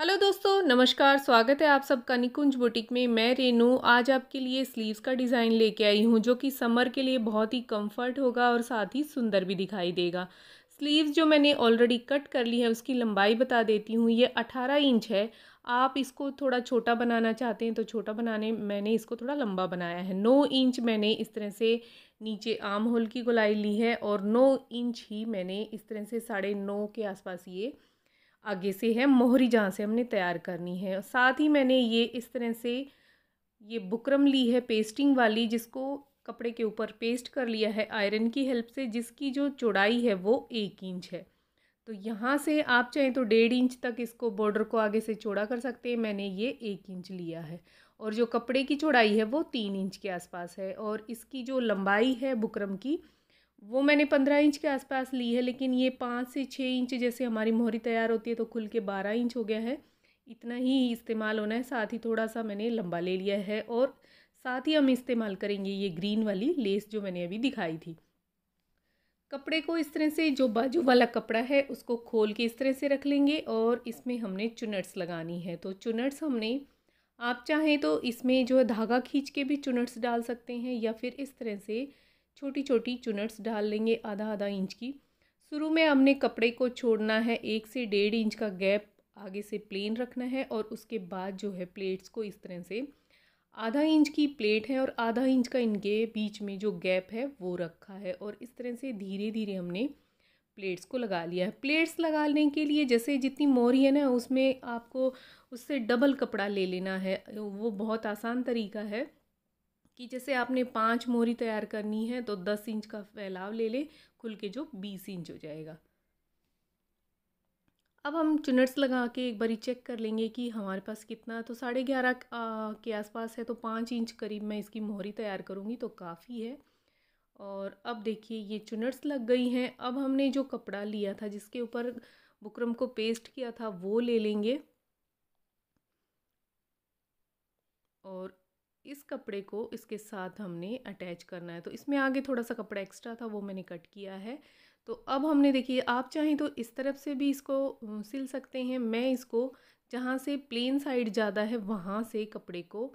hello दोस्तों नमस्कार स्वागत है आप सबका निकुंज बुटीक में मैं रेनू आज आपके लिए स्लीव्स का डिज़ाइन लेके आई हूँ जो कि समर के लिए बहुत ही कंफर्ट होगा और साथ ही सुंदर भी दिखाई देगा स्लीव्स जो मैंने ऑलरेडी कट कर ली है उसकी लंबाई बता देती हूँ ये अठारह इंच है आप इसको थोड़ा छोटा बनाना चाहते हैं तो छोटा बनाने मैंने इसको थोड़ा लंबा बनाया है नौ इंच मैंने इस तरह से नीचे आम होल की गोलाई ली है और नौ इंच ही मैंने इस तरह से साढ़े नौ के आसपास ये आगे से है मोहरी जहाँ से हमने तैयार करनी है साथ ही मैंने ये इस तरह से ये बुकरम ली है पेस्टिंग वाली जिसको कपड़े के ऊपर पेस्ट कर लिया है आयरन की हेल्प से जिसकी जो चौड़ाई है वो एक इंच है तो यहाँ से आप चाहें तो डेढ़ इंच तक इसको बॉर्डर को आगे से चौड़ा कर सकते हैं मैंने ये एक इंच लिया है और जो कपड़े की चौड़ाई है वो तीन इंच के आसपास है और इसकी जो लंबाई है बुकरम की वो मैंने पंद्रह इंच के आसपास ली है लेकिन ये पाँच से छः इंच जैसे हमारी मोहरी तैयार होती है तो खुल के बारह इंच हो गया है इतना ही इस्तेमाल होना है साथ ही थोड़ा सा मैंने लंबा ले लिया है और साथ ही हम इस्तेमाल करेंगे ये ग्रीन वाली लेस जो मैंने अभी दिखाई थी कपड़े को इस तरह से जो बाजू वाला कपड़ा है उसको खोल के इस तरह से रख लेंगे और इसमें हमने चुनट्स लगानी है तो चुनट्स हमने आप चाहें तो इसमें जो है धागा खींच के भी चुनट्स डाल सकते हैं या फिर इस तरह से छोटी छोटी चुनट्स डाल लेंगे आधा आधा इंच की शुरू में हमने कपड़े को छोड़ना है एक से डेढ़ इंच का गैप आगे से प्लेन रखना है और उसके बाद जो है प्लेट्स को इस तरह से आधा इंच की प्लेट है और आधा इंच का इनके बीच में जो गैप है वो रखा है और इस तरह से धीरे धीरे हमने प्लेट्स को लगा लिया है प्लेट्स लगाने के लिए जैसे जितनी मोरी है ना उसमें आपको उससे डबल कपड़ा ले लेना है वो बहुत आसान तरीका है कि जैसे आपने पाँच मोहरी तैयार करनी है तो दस इंच का फैलाव ले लें खुल के जो बीस इंच हो जाएगा अब हम चुनट्स लगा के एक बारी चेक कर लेंगे कि हमारे पास कितना तो साढ़े ग्यारह के आसपास है तो पाँच इंच करीब मैं इसकी मोहरी तैयार करूँगी तो काफ़ी है और अब देखिए ये चुनट्स लग गई हैं अब हमने जो कपड़ा लिया था जिसके ऊपर बुकरम को पेस्ट किया था वो ले लेंगे और इस कपड़े को इसके साथ हमने अटैच करना है तो इसमें आगे थोड़ा सा कपड़ा एक्स्ट्रा था वो मैंने कट किया है तो अब हमने देखिए आप चाहें तो इस तरफ से भी इसको सिल सकते हैं मैं इसको जहाँ से प्लेन साइड ज़्यादा है वहाँ से कपड़े को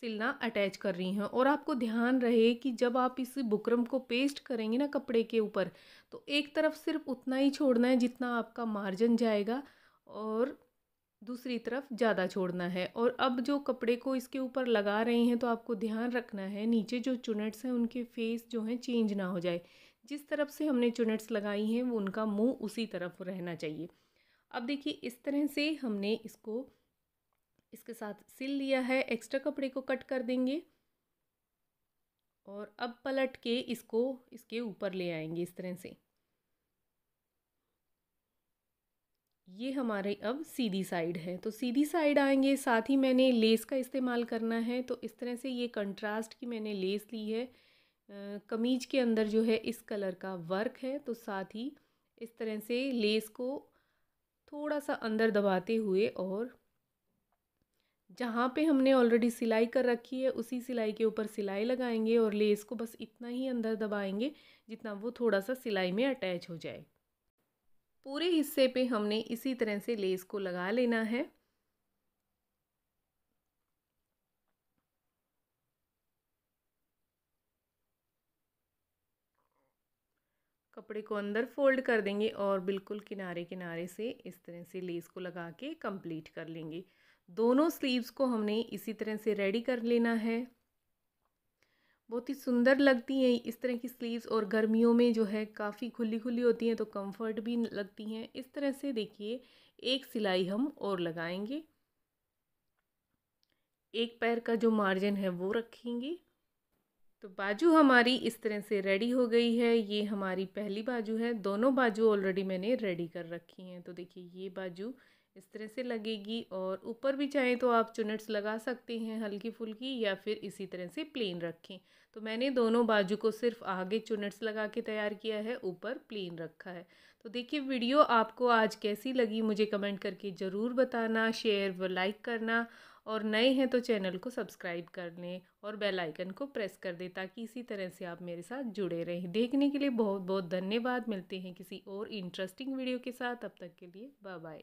सिलना अटैच कर रही हैं और आपको ध्यान रहे कि जब आप इस बुकरम को पेस्ट करेंगे ना कपड़े के ऊपर तो एक तरफ सिर्फ उतना ही छोड़ना है जितना आपका मार्जिन जाएगा और दूसरी तरफ ज़्यादा छोड़ना है और अब जो कपड़े को इसके ऊपर लगा रहे हैं तो आपको ध्यान रखना है नीचे जो चुनट्स हैं उनके फेस जो हैं चेंज ना हो जाए जिस तरफ से हमने चुनट्स लगाई हैं वो उनका मुंह उसी तरफ रहना चाहिए अब देखिए इस तरह से हमने इसको इसके साथ सिल लिया है एक्स्ट्रा कपड़े को कट कर देंगे और अब पलट के इसको इसके ऊपर ले आएंगे इस तरह से ये हमारे अब सीधी साइड है तो सीधी साइड आएंगे साथ ही मैंने लेस का इस्तेमाल करना है तो इस तरह से ये कंट्रास्ट की मैंने लेस ली है कमीज के अंदर जो है इस कलर का वर्क है तो साथ ही इस तरह से लेस को थोड़ा सा अंदर दबाते हुए और जहाँ पे हमने ऑलरेडी सिलाई कर रखी है उसी सिलाई के ऊपर सिलाई लगाएंगे और लेस को बस इतना ही अंदर दबाएंगे जितना वो थोड़ा सा सिलाई में अटैच हो जाए पूरे हिस्से पे हमने इसी तरह से लेस को लगा लेना है कपड़े को अंदर फोल्ड कर देंगे और बिल्कुल किनारे किनारे से इस तरह से लेस को लगा के कंप्लीट कर लेंगे दोनों स्लीव्स को हमने इसी तरह से रेडी कर लेना है बहुत ही सुंदर लगती हैं इस तरह की स्लीव्स और गर्मियों में जो है काफ़ी खुली खुली होती हैं तो कंफर्ट भी लगती हैं इस तरह से देखिए एक सिलाई हम और लगाएंगे एक पैर का जो मार्जिन है वो रखेंगे तो बाजू हमारी इस तरह से रेडी हो गई है ये हमारी पहली बाजू है दोनों बाजू ऑलरेडी मैंने रेडी कर रखी हैं तो देखिए ये बाजू इस तरह से लगेगी और ऊपर भी चाहें तो आप चुनट्स लगा सकते हैं हल्की फुल्की या फिर इसी तरह से प्लेन रखें तो मैंने दोनों बाजू को सिर्फ आगे चुनट्स लगा के तैयार किया है ऊपर प्लेन रखा है तो देखिए वीडियो आपको आज कैसी लगी मुझे कमेंट करके ज़रूर बताना शेयर व लाइक करना और नए हैं तो चैनल को सब्सक्राइब कर लें और बेल आइकन को प्रेस कर दें ताकि इसी तरह से आप मेरे साथ जुड़े रहें देखने के लिए बहुत बहुत धन्यवाद मिलते हैं किसी और इंटरेस्टिंग वीडियो के साथ अब तक के लिए बाय बाय